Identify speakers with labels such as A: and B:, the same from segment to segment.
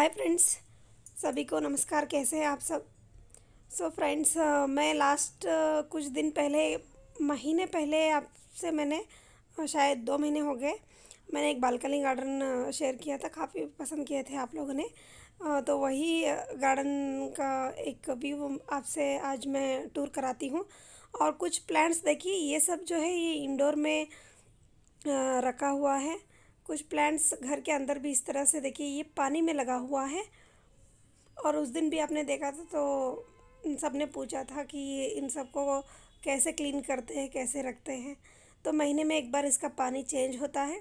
A: hi friends सभी को नमस्कार कैसे हैं आप सब सो so फ्रेंड्स मैं लास्ट कुछ दिन पहले महीने पहले आपसे मैंने शायद दो महीने हो गए मैंने एक बालकनी गार्डन शेयर किया था काफ़ी पसंद किए थे आप लोगों ने तो वही गार्डन का एक व्यू आपसे आज मैं टूर कराती हूँ और कुछ प्लांट्स देखिए ये सब जो है ये इंडोर में रखा हुआ है कुछ प्लांट्स घर के अंदर भी इस तरह से देखिए ये पानी में लगा हुआ है और उस दिन भी आपने देखा था तो इन सब ने पूछा था कि ये इन सबको कैसे क्लीन करते हैं कैसे रखते हैं तो महीने में एक बार इसका पानी चेंज होता है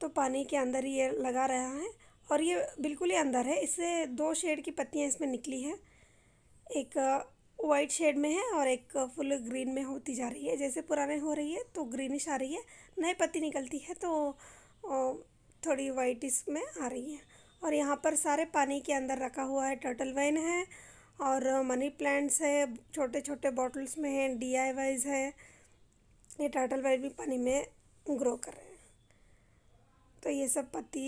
A: तो पानी के अंदर ये लगा रहा है और ये बिल्कुल ही अंदर है इससे दो शेड की पत्तियाँ इसमें निकली हैं एक वाइट शेड में है और एक फुल ग्रीन में होती जा रही है जैसे पुराने हो रही है तो ग्रीनिश आ रही है नई पत्ती निकलती है तो थोड़ी वाइट इसमें आ रही है और यहाँ पर सारे पानी के अंदर रखा हुआ है टर्टल वाइन है और मनी प्लांट्स है छोटे छोटे बॉटल्स में हैं डी आई वाइज है ये टर्टल वाइन भी पानी में ग्रो कर रहे हैं तो ये सब पत्ती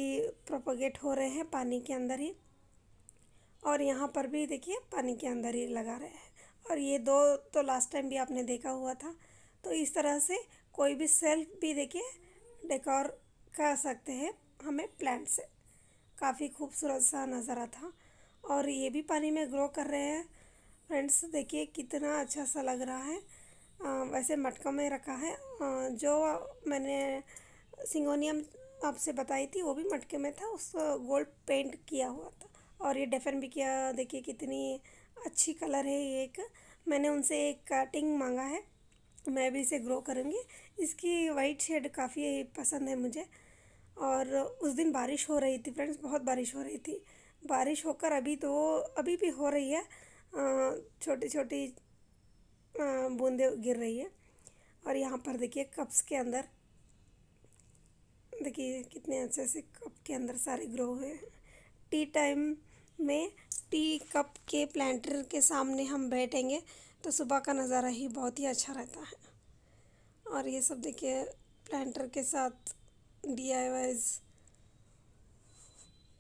A: प्रोपोगेट हो रहे हैं पानी के अंदर ही और यहाँ पर भी देखिए पानी के अंदर ही लगा रहे हैं और ये दो तो लास्ट टाइम भी आपने देखा हुआ था तो इस तरह से कोई भी सेल्फ भी देखिए डेकोर कर सकते हैं हमें प्लांट से काफ़ी खूबसूरत सा नज़ारा था और ये भी पानी में ग्रो कर रहे हैं फ्रेंड्स देखिए कितना अच्छा सा लग रहा है आ, वैसे मटका में रखा है आ, जो मैंने सिंगोनियम आपसे बताई थी वो भी मटके में था उस गोल्ड पेंट किया हुआ था और ये डेफन भी किया देखिए कितनी अच्छी कलर है ये एक मैंने उनसे एक कटिंग मांगा है मैं भी इसे ग्रो करूँगी इसकी वाइट शेड काफ़ी पसंद है मुझे और उस दिन बारिश हो रही थी फ्रेंड्स बहुत बारिश हो रही थी बारिश होकर अभी तो अभी भी हो रही है छोटी छोटी बूंदे गिर रही है और यहाँ पर देखिए कप्स के अंदर देखिए कितने अच्छे से कप के अंदर सारे ग्रो हुए हैं टी टाइम में टी कप के प्लांटर के सामने हम बैठेंगे तो सुबह का नज़ारा ही बहुत ही अच्छा रहता है और ये सब देखिए प्लांटर के साथ डी आई वाइज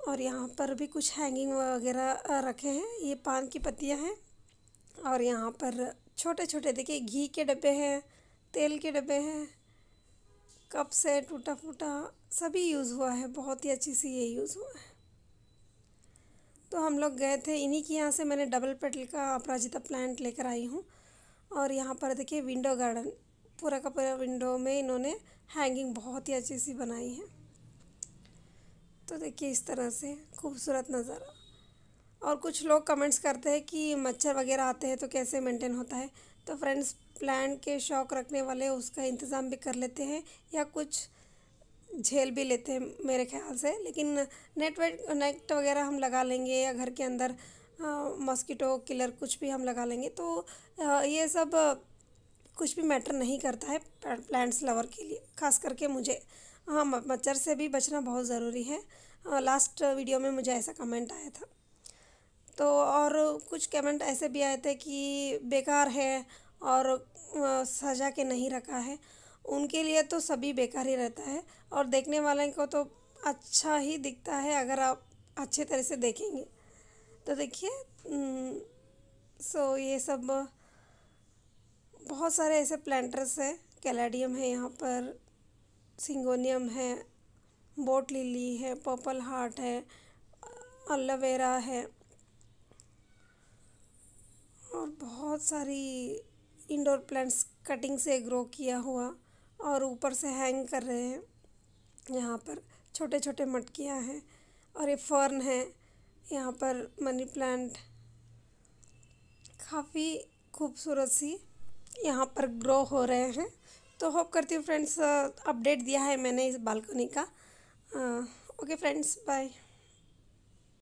A: और यहाँ पर भी कुछ हैंगिंग वगैरह रखे हैं ये पान की पत्तियाँ हैं और यहाँ पर छोटे छोटे देखिए घी के डब्बे हैं तेल के डब्बे हैं कप से टूटा फूटा सभी यूज़ हुआ है बहुत ही अच्छी सी ये यूज़ हुआ है तो हम लोग गए थे इन्हीं के यहाँ से मैंने डबल पेटल का अपराजिता प्लांट लेकर आई हूँ और यहाँ पर देखिए विंडो गार्डन पूरा का पूरा विंडो में इन्होंने हैंगिंग बहुत ही अच्छी सी बनाई है तो देखिए इस तरह से खूबसूरत नज़ारा और कुछ लोग कमेंट्स करते हैं कि मच्छर वगैरह आते हैं तो कैसे मेंटेन होता है तो फ्रेंड्स प्लांट के शौक रखने वाले उसका इंतज़ाम भी कर लेते हैं या कुछ झेल भी लेते हैं मेरे ख्याल से लेकिन नेट वेट नेट वगैरह हम लगा लेंगे या घर के अंदर मॉस्किटो किलर कुछ भी हम लगा लेंगे तो आ, ये सब कुछ भी मैटर नहीं करता है प्लांट्स लवर के लिए खास करके मुझे हाँ मच्छर से भी बचना बहुत ज़रूरी है आ, लास्ट वीडियो में मुझे ऐसा कमेंट आया था तो और कुछ कमेंट ऐसे भी आए थे कि बेकार है और सजा के नहीं रखा है उनके लिए तो सभी बेकार ही रहता है और देखने वाले को तो अच्छा ही दिखता है अगर आप अच्छे तरह से देखेंगे तो देखिए सो हम्म, ये सब बहुत सारे ऐसे प्लांटर्स हैं कैलाडियम है यहाँ पर सिंगोनियम है बोट लिली है पर्पल हार्ट है एलोवेरा है और बहुत सारी इंडोर प्लांट्स कटिंग से ग्रो किया हुआ और ऊपर से हैंग कर रहे हैं यहाँ पर छोटे छोटे मटकियाँ हैं और ये फर्न है यहाँ पर मनी प्लांट काफ़ी खूबसूरत सी यहाँ पर ग्रो हो रहे हैं तो होप करती हूँ फ्रेंड्स अपडेट uh, दिया है मैंने इस बालकनी का ओके फ्रेंड्स बाय